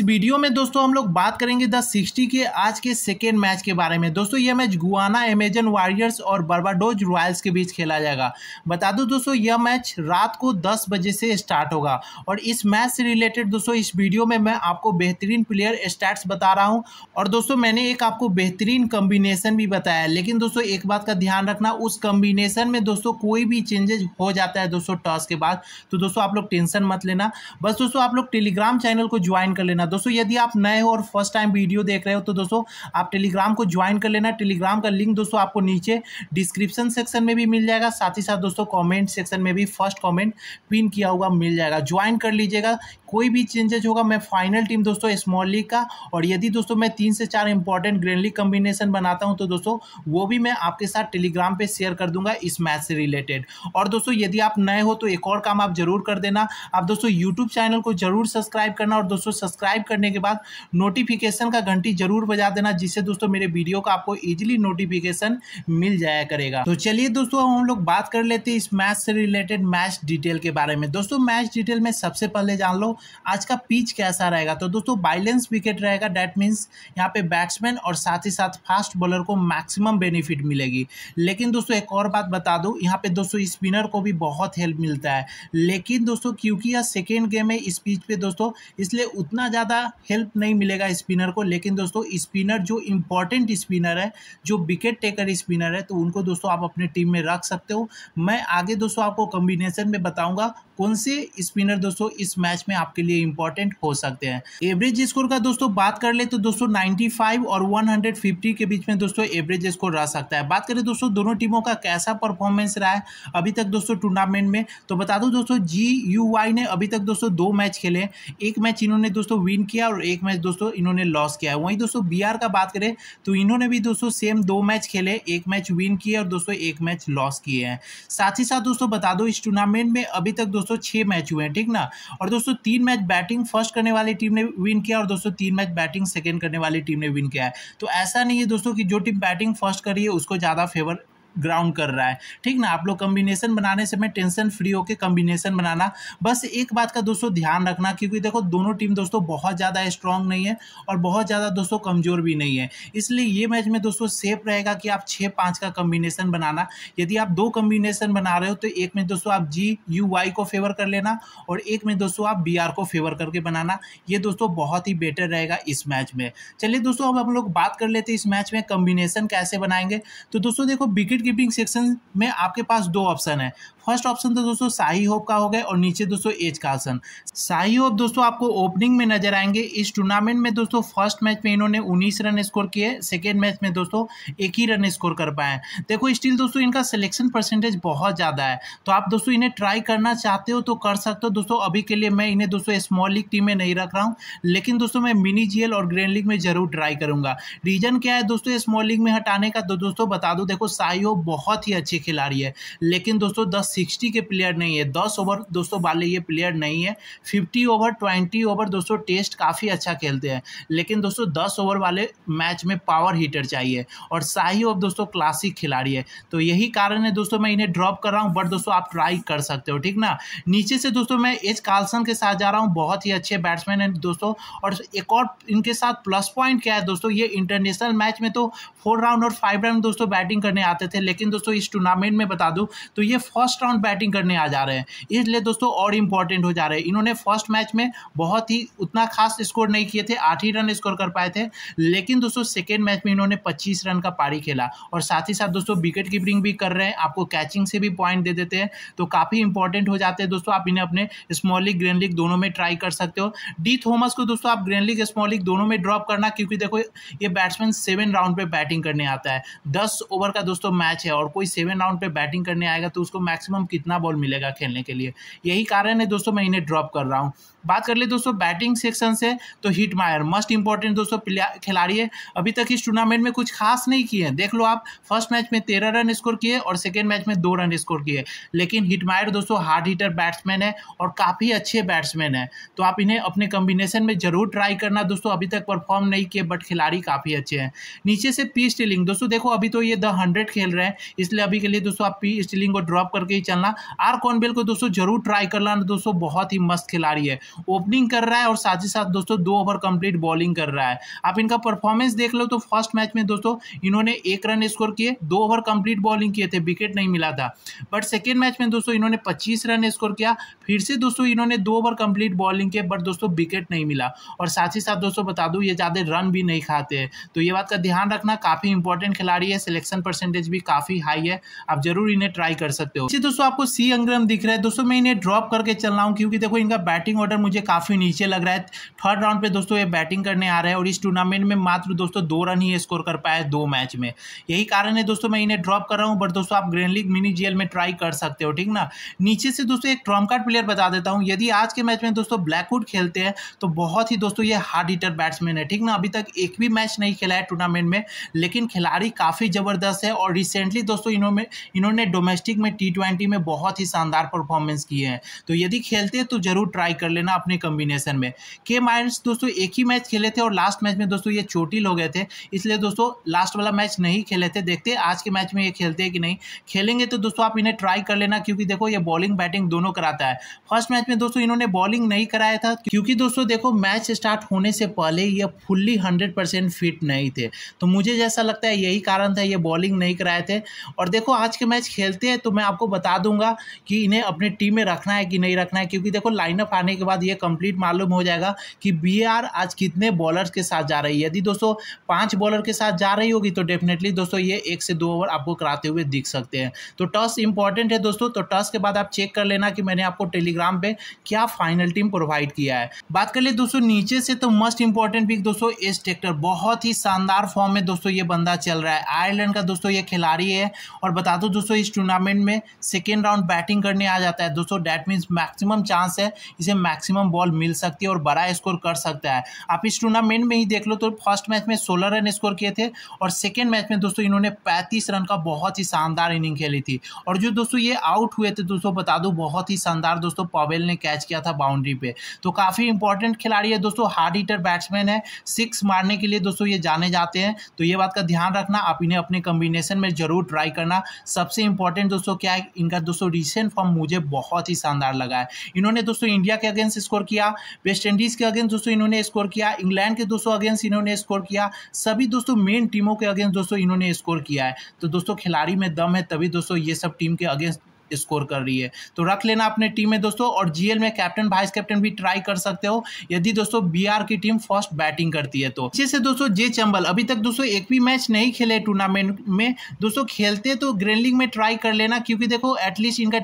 इस वीडियो में दोस्तों हम लोग बात करेंगे द सिक्सटी के आज के सेकेंड मैच के बारे में दोस्तों यह मैच गुआना एमेजन वॉरियर्स और बर्बाडोज रॉयल्स के बीच खेला जाएगा बता दो दोस्तों यह मैच रात को 10 बजे से स्टार्ट होगा और इस मैच से रिलेटेड दोस्तों इस वीडियो में मैं आपको बेहतरीन प्लेयर स्टैट्स बता रहा हूँ और दोस्तों मैंने एक आपको बेहतरीन कम्बिनेशन भी बताया लेकिन दोस्तों एक बात का ध्यान रखना उस कम्बिनेशन में दोस्तों कोई भी चेंजेज हो जाता है दोस्तों टॉस के बाद तो दोस्तों आप लोग टेंशन मत लेना बस दोस्तों आप लोग टेलीग्राम चैनल को ज्वाइन कर लेना लेना दोस्तों यदि आप नए हो और फर्स्ट टाइम वीडियो देख रहे हो तो दोस्तों आप टेलीग्राम को ज्वाइन कर लेना टेलीग्राम का लिंक दोस्तों आपको नीचे डिस्क्रिप्शन सेक्शन में भी मिल जाएगा साथ ही साथ दोस्तों कॉमेंट सेक्शन में भी फर्स्ट कॉमेंट पिन किया हुआ मिल जाएगा ज्वाइन कर लीजिएगा कोई भी चेंजेज होगा मैं फाइनल टीम दोस्तों स्मॉल लीग का और यदि दोस्तों मैं तीन से चार इंपॉर्टेंट ग्रेन लीग कम्बिनेशन बनाता हूँ तो दोस्तों वो भी मैं आपके साथ टेलीग्राम पे शेयर कर दूंगा इस मैच से रिलेटेड और दोस्तों यदि आप नए हो तो एक और काम आप जरूर कर देना आप दोस्तों यूट्यूब चैनल को जरूर सब्सक्राइब करना और दोस्तों सब्सक्राइब सब्सक्राइब करने के बाद नोटिफिकेशन का घंटी जरूर बजा देना जिससे दोस्तों मेरे वीडियो का आपको इजिली नोटिफिकेशन मिल जाया करेगा तो चलिए दोस्तों हम लोग बात कर लेते हैं इस मैच से रिलेटेड मैच डिटेल के बारे में दोस्तों मैच डिटेल में सबसे पहले जान लो आज का पिच कैसा रहेगा तो दोस्तों बाइलेंस विकेट रहेगा डैट मीन्स यहाँ पे बैट्समैन और साथ ही साथ फास्ट बॉलर को मैक्सिमम बेनिफिट मिलेगी लेकिन दोस्तों एक और बात बता दूँ यहाँ पे दोस्तों स्पिनर को भी बहुत हेल्प मिलता है लेकिन दोस्तों क्योंकि यह सेकेंड गेम है इस पिच पे दोस्तों इसलिए उतना ज़्यादा हेल्प नहीं मिलेगा स्पिनर को लेकिन दोस्तों स्पिनर जो इम्पॉर्टेंट स्पिनर है जो विकेट टेकर स्पिनर है तो उनको दोस्तों आप अपने टीम में रख सकते हो मैं आगे दोस्तों आपको कॉम्बिनेशन में बताऊँगा कौन से स्पिनर दोस्तों इस मैच में आपके लिए इंपॉर्टेंट हो सकते हैं एवरेज स्कोर का दोस्तों बात कर ले तो दोस्तों 95 और 150 के बीच में दोस्तों एवरेज स्कोर रह सकता है बात करें दोस्तों दोनों टीमों का कैसा परफॉर्मेंस रहा है अभी तक दोस्तों टूर्नामेंट में तो बता दो दोस्तों जी यू वाई ने अभी तक दोस्तों दो मैच खेले एक मैच इन्होंने दोस्तों विन किया और एक मैच दोस्तों इन्होंने लॉस किया है वहीं दोस्तों बी का बात करें तो इन्होंने भी दोस्तों सेम दो मैच खेले एक मैच विन किए और दोस्तों एक मैच लॉस किए हैं साथ ही साथ दोस्तों बता दो इस टूर्नामेंट में अभी तक दोस्तों दोस्तों छः मैच हुए हैं ठीक ना और दोस्तों तीन मैच बैटिंग फर्स्ट करने वाली टीम ने विन किया और दोस्तों तीन मैच बैटिंग सेकेंड करने वाली टीम ने विन किया है तो ऐसा नहीं है दोस्तों कि जो टीम बैटिंग फर्स्ट करी है उसको ज़्यादा फेवर ग्राउंड कर रहा है ठीक ना आप लोग कम्बिनेशन बनाने से मैं टेंशन फ्री होकर कम्बिनेशन बनाना बस एक बात का दोस्तों ध्यान रखना क्योंकि देखो दोनों टीम दोस्तों बहुत ज़्यादा स्ट्रांग नहीं है और बहुत ज़्यादा दोस्तों कमज़ोर भी नहीं है इसलिए ये मैच में दोस्तों सेफ रहेगा कि आप छः पाँच का कम्बिनेशन बनाना यदि आप दो कम्बिनेशन बना रहे हो तो एक में दोस्तों आप जी यू वाई को फेवर कर लेना और एक में दोस्तों आप बी आर को फेवर करके बनाना ये दोस्तों बहुत ही बेटर रहेगा इस मैच में चलिए दोस्तों अब हम लोग बात कर लेते हैं इस मैच में कम्बिनेशन कैसे बनाएंगे तो दोस्तों देखो विकेट कीपिंग सेक्शन में आपके पास दो ऑप्शन है फर्स्ट ऑप्शन तो दोस्तों शाही होप का हो गया और नीचे दोस्तों एज कार्सन शाही होप दोस्तों आपको ओपनिंग में नजर आएंगे इस टूर्नामेंट में दोस्तों फर्स्ट मैच में इन्होंने 19 रन स्कोर किए सेकेंड मैच में दोस्तों एक ही रन स्कोर कर पाए देखो स्टिल दोस्तों इनका सिलेक्शन परसेंटेज बहुत ज़्यादा है तो आप दोस्तों इन्हें ट्राई करना चाहते हो तो कर सकते हो दोस्तों अभी के लिए मैं इन्हें दोस्तों स्मॉल लीग टीम में नहीं रख रहा हूँ लेकिन दोस्तों मैं मिनी जीएल और ग्रैंड लीग में जरूर ट्राई करूंगा रीजन क्या है दोस्तों स्मॉल लीग में हटाने का तो दोस्तों बता दो देखो शाही बहुत ही अच्छे खिलाड़ी है लेकिन दोस्तों दस सिक्सटी के प्लेयर नहीं है दस ओवर दोस्तों वाले ये प्लेयर नहीं है फिफ्टी ओवर ट्वेंटी ओवर दोस्तों टेस्ट काफ़ी अच्छा खेलते हैं लेकिन दोस्तों दस ओवर वाले मैच में पावर हीटर चाहिए और शाही ओवर दोस्तों क्लासिक खिलाड़ी है तो यही कारण है दोस्तों मैं इन्हें ड्रॉप कर रहा हूँ बट दोस्तों आप ट्राई कर सकते हो ठीक ना नीचे से दोस्तों मैं एच कार्लसन के साथ जा रहा हूँ बहुत ही अच्छे बैट्समैन हैं दोस्तों और एक और इनके साथ प्लस पॉइंट क्या है दोस्तों ये इंटरनेशनल मैच में तो फोर राउंड और फाइव राउंड दोस्तों बैटिंग करने आते थे लेकिन दोस्तों इस टूर्नामेंट में बता दूँ तो ये फर्स्ट राउंड बैटिंग करने आ जा रहे हैं इसलिए दोस्तों और इम्पॉर्टेंट हो जा रहे हैं इन्होंने फर्स्ट मैच में बहुत ही उतना खास स्कोर नहीं किए थे आठ ही रन स्कोर कर पाए थे लेकिन दोस्तों सेकेंड मैच में इन्होंने पच्चीस रन का पारी खेला और साथ ही साथ दोस्तों विकेट कीपिंग भी कर रहे हैं आपको कैचिंग से भी पॉइंट दे देते हैं तो काफ़ी इंपॉर्टेंट हो जाते हैं दोस्तों आप इन्हें अपने स्मॉल लीग ग्रैंड लीग दोनों में ट्राई कर सकते हो डी थॉमस को दोस्तों आप ग्रैंड लीग स्मॉल लीग दोनों में ड्रॉप करना क्योंकि देखो ये बैट्समैन सेवन राउंड पे बैटिंग करने आता है दस ओवर का दोस्तों मैच है और कोई सेवन राउंड पे बैटिंग करने आएगा तो उसको मैक्सिमम कितना बॉल मिलेगा खेलने के लिए यही कारण है दोस्तों मैं इन्हें ड्रॉप कर रहा हूँ बात कर ले दोस्तों बैटिंग सेक्शन से तो हिट मायर मस्ट इंपॉर्टेंट दोस्तों खिलाड़ी है अभी तक इस टूर्नामेंट में कुछ खास नहीं किए हैं देख लो आप फर्स्ट मैच में तेरह रन स्कोर किए और सेकेंड मैच में दो रन स्कोर किए लेकिन हिट मायर दोस्तों हार्ड हिटर बैट्समैन है और काफ़ी अच्छे बैट्समैन है तो आप इन्हें अपने कम्बिनेशन में जरूर ट्राई करना दोस्तों अभी तक परफॉर्म नहीं किए बट खिलाड़ी काफ़ी अच्छे हैं नीचे से पी स्टेलिंग दोस्तों देखो अभी तो ये द हंड्रेड खेल रहे हैं इसलिए अभी के लिए दोस्तों आप पी स्टीलिंग को ड्रॉप करके ही चलना आर कॉनबेल को दोस्तों जरूर ट्राई कर लाना दोस्तों बहुत ही मस्त खिलाड़ी है ओपनिंग कर रहा है और साथ ही साथ दोस्तों दो ओवर कंप्लीट बॉलिंग कर रहा है आप इनका परफॉर्मेंस देख लो तो फर्स्ट मैच में दोस्तों इन्होंने एक रन स्कोर किए दो ओवर कंप्लीट बॉलिंग किए थे विकेट नहीं मिला था बट सेकेंड मैच में दोस्तों इन्होंने पच्चीस रन स्कोर किया फिर से दोस्तों इन्होंने दो ओवर कंप्लीट बॉलिंग किए बट दोस्तों विकेट नहीं मिला और साथ ही साथ दोस्तों बता दूँ ये ज़्यादा रन भी नहीं खाते हैं तो ये बात का ध्यान रखना काफ़ी इंपॉर्टेंट खिलाड़ी है सिलेक्शन परसेंटेज भी काफ़ी हाई है आप जरूर इन्हें ट्राई कर सकते हो दोस्तों आपको सी अंग्रम दिख रहा है दोस्तों मैं इन्हें ड्रॉप करके चल रहा हूँ क्योंकि देखो इनका बैटिंग ऑर्डर मुझे काफ़ी नीचे लग रहा है थर्ड राउंड पे दोस्तों ये बैटिंग करने आ रहा है और इस टूर्नामेंट में मात्र दोस्तों दो रन ही स्कोर कर पाए दो मैच में यही कारण है दोस्तों मैं इन्हें ड्रॉप कर रहा हूँ बट दोस्तों आप ग्रैंड लीग मिनी जीएल में ट्राई कर सकते हो ठीक ना नीचे से दोस्तों एक ट्रॉम कार्ड प्लेयर बता देता हूँ यदि आज के मैच में दोस्तों ब्लैकवुड खेलते हैं तो बहुत ही दोस्तों ये हार्ड हिटर बैट्समैन है ठीक ना अभी तक एक भी मैच नहीं खेला है टूर्नामेंट में लेकिन खिलाड़ी काफ़ी ज़बरदस्त है और इस रिसेंटली दोस्तों इन्होंने इन्होंने डोमेस्टिक में टी ट्वेंटी में बहुत ही शानदार परफॉर्मेंस किए हैं तो यदि खेलते हैं तो जरूर ट्राई कर लेना अपने कम्बिनेशन में के माइंस दोस्तों एक ही मैच खेले थे और लास्ट मैच में दोस्तों ये चोटिल हो गए थे इसलिए दोस्तों लास्ट वाला मैच नहीं खेले थे देखते आज के मैच में ये खेलते हैं कि नहीं खेलेंगे तो दोस्तों आप इन्हें ट्राई कर लेना क्योंकि देखो ये बॉलिंग बैटिंग दोनों कराता है फर्स्ट मैच में दोस्तों इन्होंने बॉलिंग नहीं कराया था क्योंकि दोस्तों देखो मैच स्टार्ट होने से पहले ये फुल्ली हंड्रेड फिट नहीं थे तो मुझे जैसा लगता है यही कारण था ये बॉलिंग नहीं कराया थे और देखो आज के मैच खेलते हैं तो मैं आपको बता दूंगा कि इन्हें अपनी टीम में रखना है कि नहीं रखना है क्योंकि देखो लाइनअप आने के बाद ये कंप्लीट मालूम हो जाएगा कि बी आज कितने बॉलर्स के साथ जा रही है यदि दोस्तों पाँच बॉलर के साथ जा रही होगी तो डेफिनेटली दोस्तों ये एक से दो ओवर आपको कराते हुए दिख सकते हैं तो टॉस इंपॉर्टेंट है दोस्तों तो टॉस के बाद आप चेक कर लेना कि मैंने आपको टेलीग्राम पर क्या फाइनल टीम प्रोवाइड किया है बात कर ले दोस्तों नीचे से तो मस्ट इंपॉर्टेंट पिक दोस्तों एस ट्रेक्टर बहुत ही शानदार फॉर्म में दोस्तों ये बंदा चल रहा है आयरलैंड का दोस्तों ये खिलाड़ी आ रही है और बता दो दोस्तों इस टूर्नामेंट में सेकेंड राउंड बैटिंग करने आ जाता है दोस्तों डैट मीन्स मैक्सिमम चांस है इसे मैक्सिमम बॉल मिल सकती है और बड़ा स्कोर कर सकता है आप इस टूर्नामेंट में ही देख लो तो फर्स्ट मैच में सोलह रन स्कोर किए थे और सेकेंड मैच में दोस्तों इन्होंने पैंतीस रन का बहुत ही शानदार इनिंग खेली थी और जो दोस्तों ये आउट हुए थे दोस्तों बता दो बहुत ही शानदार दोस्तों पवेल ने कैच किया था बाउंड्री पे तो काफ़ी इंपॉर्टेंट खिलाड़ी है दोस्तों हार्ड हिटर बैट्समैन है सिक्स मारने के लिए दोस्तों ये जाने जाते हैं तो ये बात का ध्यान रखना आप इन्हें अपने कॉम्बिनेशन में जरूर ट्राई करना सबसे इंपॉर्टेंट दोस्तों क्या है इनका दोस्तों रिसेंट फॉर्म मुझे बहुत ही शानदार लगा है इन्होंने दोस्तों इंडिया के अगेंस्ट स्कोर किया वेस्ट इंडीज़ के अगेंस्ट दोस्तों इन्होंने स्कोर किया इंग्लैंड के दोस्तों अगेंस्ट इन्होंने स्कोर किया सभी दोस्तों मेन टीमों के अगेंस्ट दोस्तों इन्होंने स्कोर किया है तो दोस्तों खिलाड़ी में दम है तभी दोस्तों ये सब टीम के अगेंस्ट स्कोर कर रही है तो रख लेना अपने टीम में दोस्तों और जीएल में कैप्टन वाइस कैप्टन भी ट्राई कर सकते हो यदि दोस्तों बीआर की टीम फर्स्ट बैटिंग करती है तो अच्छे से दोस्तों जे चंबल अभी तक दोस्तों एक भी मैच नहीं खेले टूर्नामेंट में दोस्तों खेलते तो ग्रेन लीग में ट्राई कर लेना क्योंकि देखो एटलीस्ट इनका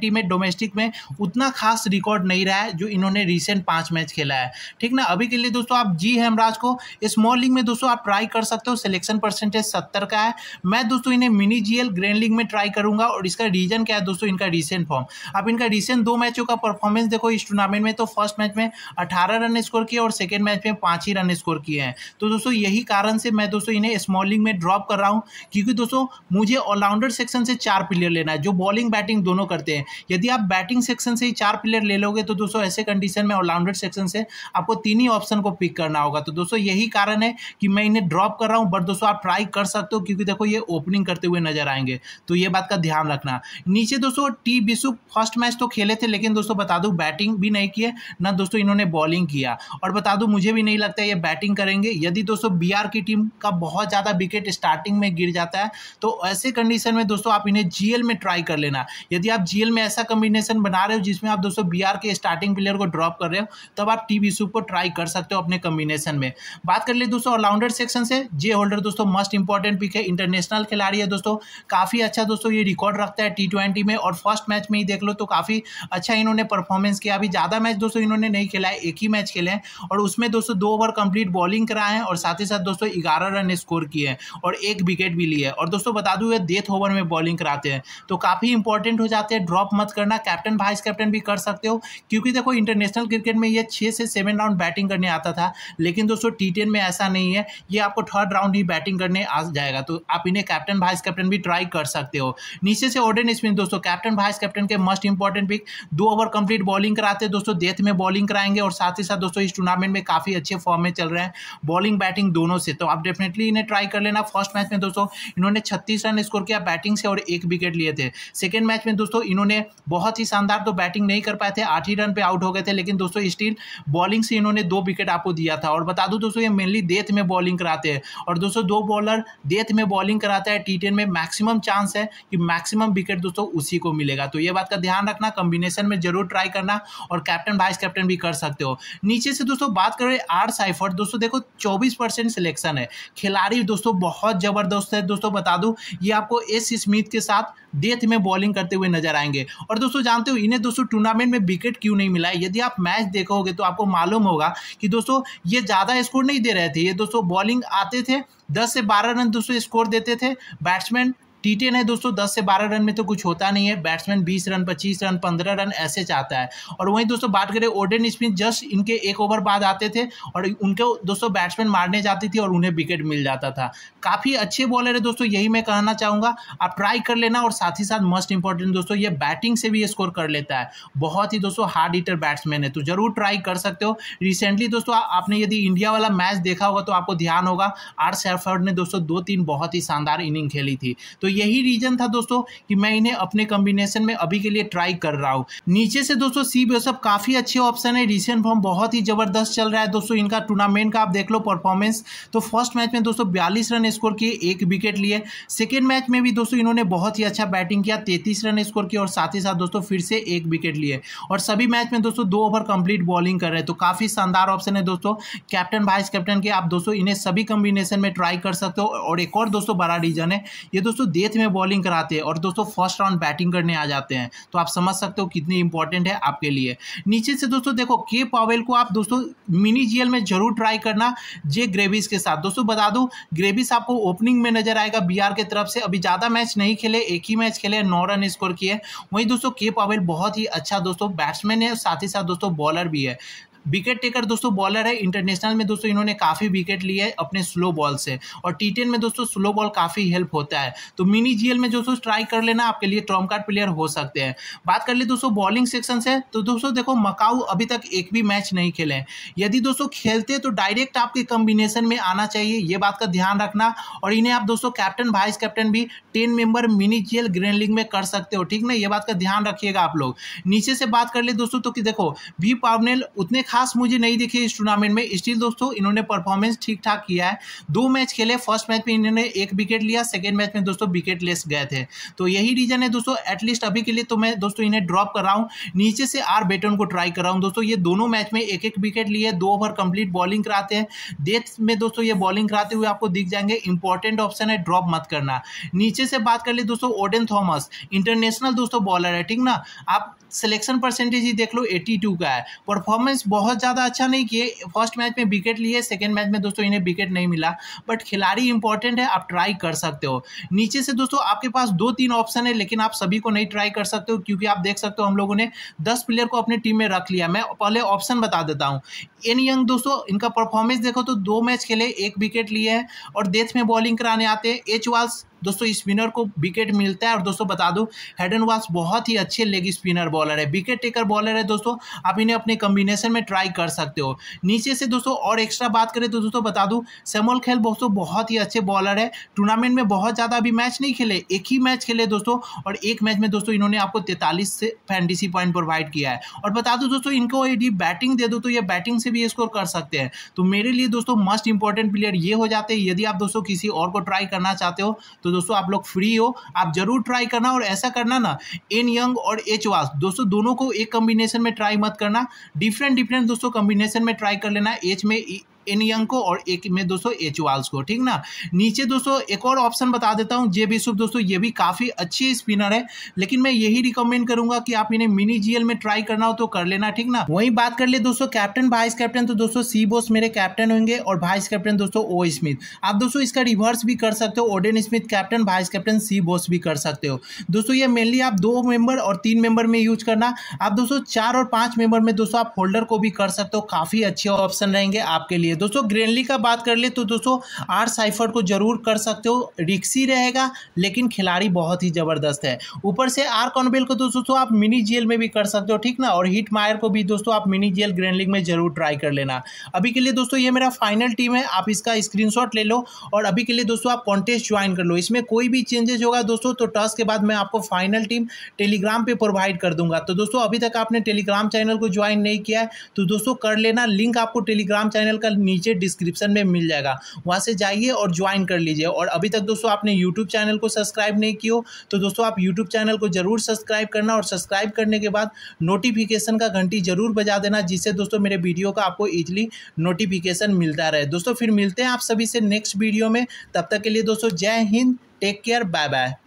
टी में डोमेस्टिक में उतना खास रिकॉर्ड नहीं रहा है जो इन्होंने रिसेंट पांच मैच खेला है ठीक ना अभी के लिए दोस्तों आप जी हेमराज को स्मॉल लीग में दोस्तों आप ट्राई कर सकते हो सिलेक्शन परसेंटेज सत्तर का है मैं दोस्तों इन्हें मिनी जीएल ग्रेन लीग में ट्राई करूंगा और इसका रीजन क्या दोस्तों इनका रिसेंट फॉर्म अब इनका रिसेंट दो मैचों का परफॉर्मेंस देखो इस टूर्नामेंट में तो फर्स्ट मैच में अठारह रन स्कोर किए और सेकेंड मैच में पाँच ही रन स्कोर किए हैं तो दोस्तों यही कारण से मैं दोस्तों इन्हें स्मॉलिंग में ड्रॉप कर रहा हूँ क्योंकि दोस्तों मुझे ऑलराउंडर सेक्शन से चार प्लेयर लेना है जो बॉलिंग बैटिंग दोनों करते हैं यदि आप बैटिंग सेक्शन से ही चार प्लेयर ले लोगे तो दोस्तों ऐसे कंडीशन में ऑलराउंडर सेक्शन से आपको तीन ही ऑप्शन को पिक करना होगा तो दोस्तों यही कारण है कि मैं इन्हें ड्रॉप कर रहा हूँ बट दोस्तों आप ट्राई कर सकते हो क्योंकि देखो ये ओपनिंग करते हुए नजर आएंगे तो ये बात का ध्यान रखना नीचे पीछे दोस्तों टी बिशु फर्स्ट मैच तो खेले थे लेकिन दोस्तों बता दूँ बैटिंग भी नहीं किए ना दोस्तों इन्होंने बॉलिंग किया और बता दूँ मुझे भी नहीं लगता ये बैटिंग करेंगे यदि दोस्तों बी की टीम का बहुत ज़्यादा विकेट स्टार्टिंग में गिर जाता है तो ऐसे कंडीशन में दोस्तों आप इन्हें जी में ट्राई कर लेना यदि आप जी में ऐसा कम्बिनेशन बना रहे हो जिसमें आप दोस्तों बी के स्टार्टिंग प्लेयर को ड्रॉप कर रहे हो तब आप टी बिशु को ट्राई कर सकते हो अपने कम्बिनेशन में बात कर ले दोस्तों ऑलराउंडर सेक्शन से जे होल्डर दोस्तों मस्ट इंपॉर्टेंट पिक है इंटरनेशनल खिलाड़ी है दोस्तों काफ़ी अच्छा दोस्तों ये रिकॉर्ड रखता है टी ट्वेंटी में और फर्स्ट मैच में ही देख लो तो काफ़ी अच्छा इन्होंने परफॉर्मेंस किया अभी ज़्यादा मैच दोस्तों इन्होंने नहीं खेला है एक ही मैच खेले हैं और उसमें दोस्तों दो ओवर कंप्लीट बॉलिंग कराए हैं और साथ ही साथ दोस्तों ग्यारह रन स्कोर किए हैं और एक विकेट भी लिए है और दोस्तों बता दूँ ये डेथ ओवर में बॉलिंग कराते हैं तो काफ़ी इंपॉर्टेंट हो जाते हैं ड्रॉप मत करना कैप्टन वाइस कैप्टन भी कर सकते हो क्योंकि देखो इंटरनेशनल क्रिकेट में ये छः से सेवन राउंड बैटिंग करने आता था लेकिन दोस्तों टी टेन में ऐसा नहीं है ये आपको थर्ड राउंड ही बैटिंग करने आ जाएगा तो आप इन्हें कैप्टन वाइस कैप्टन भी ट्राई कर सकते हो नीचे से ओडन स्पिन दोस्तों दोस्तों कैप्टन वाइस कैप्टन के मस्ट इंपॉर्टेंट पिक दो ओवर कंप्लीट बॉलिंग कराते हैं दोस्तों डेथ में बॉलिंग कराएंगे और साथ ही साथ दोस्तों इस टूर्नामेंट में काफ़ी अच्छे फॉर्म में चल रहे हैं बॉलिंग बैटिंग दोनों से तो आप डेफिनेटली इन्हें ट्राई कर लेना फर्स्ट मैच में दोस्तों इन्होंने छत्तीस रन स्कोर किया बैटिंग से और एक विकेट लिए थे सेकेंड मैच में दोस्तों इन्होंने बहुत ही शानदार तो बैटिंग नहीं कर पाए थे आठ ही रन पे आउट हो गए थे लेकिन दोस्तों स्टिल बॉलिंग से इन्होंने दो विकेट आपको दिया था और बता दू दोस्तों ये मेनली डेथ में बॉलिंग कराते हैं और दोस्तों दो बॉलर डेथ में बॉलिंग कराता है टी में मैक्सिमम चांस है कि मैक्सिमम विकेट दोस्तों उसी को मिलेगा तो ये बात का ध्यान रखना कॉम्बिनेशन में जरूर ट्राई करना और कैप्टन वाइस कैप्टन भी कर सकते हो नीचे से दोस्तों बात करें आर साइफर दोस्तों देखो चौबीस परसेंट सिलेक्शन है खिलाड़ी दोस्तों बहुत ज़बरदस्त है दोस्तों बता दूँ ये आपको एस स्मिथ के साथ डेथ में बॉलिंग करते हुए नजर आएंगे और दोस्तों जानते हो इन्हें दोस्तों टूर्नामेंट में विकेट क्यों नहीं मिला है यदि आप मैच देखोगे तो आपको मालूम होगा कि दोस्तों ये ज़्यादा स्कोर नहीं दे रहे थे ये दोस्तों बॉलिंग आते थे 10 से 12 रन दोस्तों स्कोर देते थे बैट्समैन टी टेन है दोस्तों दस से बारह रन में तो कुछ होता नहीं है बैट्समैन बीस रन पच्चीस रन पंद्रह रन ऐसे चाहता है और वहीं दोस्तों बात करें ओडन स्मिथ जस्ट इनके एक ओवर बाद आते थे और उनके दोस्तों बैट्समैन मारने जाती थी और उन्हें विकेट मिल जाता था काफ़ी अच्छे बॉलर है दोस्तों यही मैं कहना चाहूँगा आप ट्राई कर लेना और साथ ही साथ मस्ट इंपॉर्टेंट दोस्तों ये बैटिंग से भी स्कोर कर लेता है बहुत ही दोस्तों हार्ड ईटर बैट्समैन है तो जरूर ट्राई कर सकते हो रिसेंटली दोस्तों आपने यदि इंडिया वाला मैच देखा होगा तो आपको ध्यान होगा आर सैफर्ड ने दोस्तों दो तीन बहुत ही शानदार इनिंग खेली थी तो यही रीजन था दोस्तों कि मैं इन्हें अपने कॉम्बिनेशन में अभी के लिए ट्राई कर रहा हूँ नीचे से दोस्तों सी बिशप काफ़ी अच्छे ऑप्शन है रिसेंट फॉर्म बहुत ही ज़बरदस्त चल रहा है दोस्तों इनका टूर्नामेंट का आप देख लो परफॉर्मेंस तो फर्स्ट मैच में दोस्तों बयालीस रन स्कोर किए एक विकेट लिए सेकेंड मैच में भी दोस्तों इन्होंने बहुत ही अच्छा बैटिंग किया तैतीस रन स्कोर किया और साथ ही साथ दोस्तों फिर से एक विकेट लिए और सभी मैच में दोस्तों दो ओवर कंप्लीट बॉलिंग कर रहे हैं तो काफ़ी शानदार ऑप्शन है दोस्तों कैप्टन वाइस कैप्टन के आप दोस्तों इन्हें सभी कॉम्बिनेशन में ट्राई कर सकते हो और एक और दोस्तों बड़ा रीजन है ये दोस्तों एथ में बॉलिंग कराते हैं और दोस्तों फर्स्ट राउंड बैटिंग करने आ जाते हैं तो आप समझ सकते हो कितनी इंपॉर्टेंट है आपके लिए नीचे से दोस्तों देखो के पावेल को आप दोस्तों मिनी जीएल में जरूर ट्राई करना जे ग्रेविस के साथ दोस्तों बता दूँ ग्रेविस आपको ओपनिंग में नजर आएगा बी के तरफ से अभी ज़्यादा मैच नहीं खेले एक ही मैच खेले नौ रन स्कोर किए वहीं दोस्तों के पावेल बहुत ही अच्छा दोस्तों बैट्समैन है साथ ही साथ दोस्तों बॉलर भी है विकेट टेकर दोस्तों बॉलर है इंटरनेशनल में दोस्तों इन्होंने काफ़ी विकेट लिए है अपने स्लो बॉल से और टी में दोस्तों स्लो बॉल काफ़ी हेल्प होता है तो मिनी जीएल में दोस्तों ट्राई कर लेना आपके लिए ट्रॉम कार्ड प्लेयर हो सकते हैं बात कर ली दोस्तों बॉलिंग सेक्शन से तो दोस्तों देखो मकाऊ अभी तक एक भी मैच नहीं खेले यदि दोस्तों खेलते तो डायरेक्ट आपके कॉम्बिनेशन में आना चाहिए ये बात का ध्यान रखना और इन्हें आप दोस्तों कैप्टन वाइस कैप्टन भी ten member mini GL grand league में कर सकते हो ठीक ना ये बात का ध्यान रखिएगा आप लोग नीचे से बात कर ले दोस्तों तो कि देखो वी पावनेल उतने खास मुझे नहीं दिखे इस टूर्नामेंट में स्टिल दोस्तों इन्होंने परफॉर्मेंस ठीक ठाक किया है दो मैच खेले फर्स्ट मैच में इन्होंने एक विकेट लिया सेकेंड मैच में दोस्तों विकेट लेस गए थे तो यही रीजन है दोस्तों एटलीस्ट अभी के लिए तो मैं दोस्तों इन्हें ड्रॉप कर रहा हूँ नीचे से आर बेटन को ट्राई कर रहा हूँ दोस्तों ये दोनों मैच में एक एक विकेट लिए दो ओवर कंप्लीट बॉलिंग कराते हैं डेथ में दोस्तों ये बॉलिंग कराते हुए आपको दिख जाएंगे इंपॉर्टेंट ऑप्शन है ड्रॉप मत करना नीचे से बात कर ले दोस्तों ओडेन थॉमस इंटरनेशनल दोस्तों बॉलर है ठीक ना आप सिलेक्शन परसेंटेज ही देख लो 82 का है परफॉर्मेंस बहुत ज़्यादा अच्छा नहीं किए फर्स्ट मैच में विकेट लिए सेकेंड मैच में दोस्तों इन्हें विकेट नहीं मिला बट खिलाड़ी इंपॉर्टेंट है आप ट्राई कर सकते हो नीचे से दोस्तों आपके पास दो तीन ऑप्शन है लेकिन आप सभी को नहीं ट्राई कर सकते हो क्योंकि आप देख सकते हो हम लोगों ने दस प्लेयर को अपनी टीम में रख लिया मैं पहले ऑप्शन बता देता हूँ एन यंग दोस्तों इनका परफॉर्मेंस देखो तो दो मैच खेले एक विकेट लिए हैं और डेथ में बॉलिंग कराने आते हैं एच वाल्स दोस्तों स्पिनर को विकेट मिलता है और दोस्तों बता दूँ हेडन वास बहुत ही अच्छे लेग स्पिनर बॉलर है विकेट टेकर बॉलर है दोस्तों आप इन्हें अपने कम्बिनेशन में ट्राई कर सकते हो नीचे से दोस्तों और एक्स्ट्रा बात करें तो दोस्तों बता दूँ सेमोल खेल दोस्तों बहुत ही अच्छे बॉलर है टूर्नामेंट में बहुत ज़्यादा अभी मैच नहीं खेले एक ही मैच खेले दोस्तों और एक मैच में दोस्तों इन्होंने आपको तैतालीस से फैंटीसी पॉइंट प्रोवाइड किया है और बता दो दोस्तों इनको यदि बैटिंग दे दो तो ये बैटिंग से भी स्कोर कर सकते हैं तो मेरे लिए दोस्तों मस्ट इंपॉर्टेंट प्लेयर ये हो जाते हैं यदि आप दोस्तों किसी और को ट्राई करना चाहते हो तो दोस्तों आप लोग फ्री हो आप जरूर ट्राई करना और ऐसा करना ना एन यंग और एच वास दोस्तों दोनों को एक कॉम्बिनेशन में ट्राई मत करना डिफरेंट डिफरेंट दोस्तों कॉम्बिनेशन में ट्राई कर लेना एच में एन यंग को और एक में दोस्तों एच वाल्स को ठीक ना नीचे दोस्तों एक और ऑप्शन बता देता हूँ जे बिशुप दोस्तों ये भी काफ़ी अच्छी स्पिनर है लेकिन मैं यही रिकमेंड करूंगा कि आप इन्हें मिनी जीएल में ट्राई करना हो तो कर लेना ठीक ना वहीं बात कर ले दोस्तों कैप्टन वाइस कैप्टन तो दोस्तों सी बोस मेरे कैप्टन होंगे और वाइस कैप्टन दोस्तों ओ स्मिथ आप दोस्तों इसका रिवर्स भी कर सकते हो Odean Smith captain vice captain C Bose भी कर सकते हो दोस्तों ये मेनली आप दो मेंबर और तीन मेंबर में यूज करना आप दोस्तों चार और पांच मेंबर में दोस्तों आप होल्डर को भी कर सकते हो काफ़ी अच्छे ऑप्शन रहेंगे आपके लिए चाहिए दोस्तों ग्रेनली का बात कर ले तो दोस्तों आर साइफर को जरूर कर सकते हो रिक्सी रहेगा लेकिन खिलाड़ी बहुत ही ज़बरदस्त है ऊपर से आर कॉनबेल को तो दोस्तों आप मिनी जेल में भी कर सकते हो ठीक ना और हिट मायर को भी दोस्तों आप मिनी जेल ग्रैंड लीग में जरूर ट्राई कर लेना अभी के लिए दोस्तों ये मेरा फाइनल टीम है आप इसका स्क्रीन ले लो और अभी के लिए दोस्तों आप कॉन्टेस्ट ज्वाइन कर लो इसमें कोई भी चेंजेस होगा दोस्तों तो टॉस के बाद मैं आपको फाइनल टीम टेलीग्राम पर प्रोवाइड कर दूंगा तो दोस्तों अभी तक आपने टेलीग्राम चैनल को ज्वाइन नहीं किया है तो दोस्तों कर लेना लिंक आपको टेलीग्राम चैनल का नीचे डिस्क्रिप्शन में मिल जाएगा वहाँ से जाइए और ज्वाइन कर लीजिए और अभी तक दोस्तों आपने यूट्यूब चैनल को सब्सक्राइब नहीं किया तो दोस्तों आप यूट्यूब चैनल को जरूर सब्सक्राइब करना और सब्सक्राइब करने के बाद नोटिफिकेशन का घंटी जरूर बजा देना जिससे दोस्तों मेरे वीडियो का आपको ईजिली नोटिफिकेशन मिलता रहे दोस्तों फिर मिलते हैं आप सभी से नेक्स्ट वीडियो में तब तक के लिए दोस्तों जय हिंद टेक केयर बाय बाय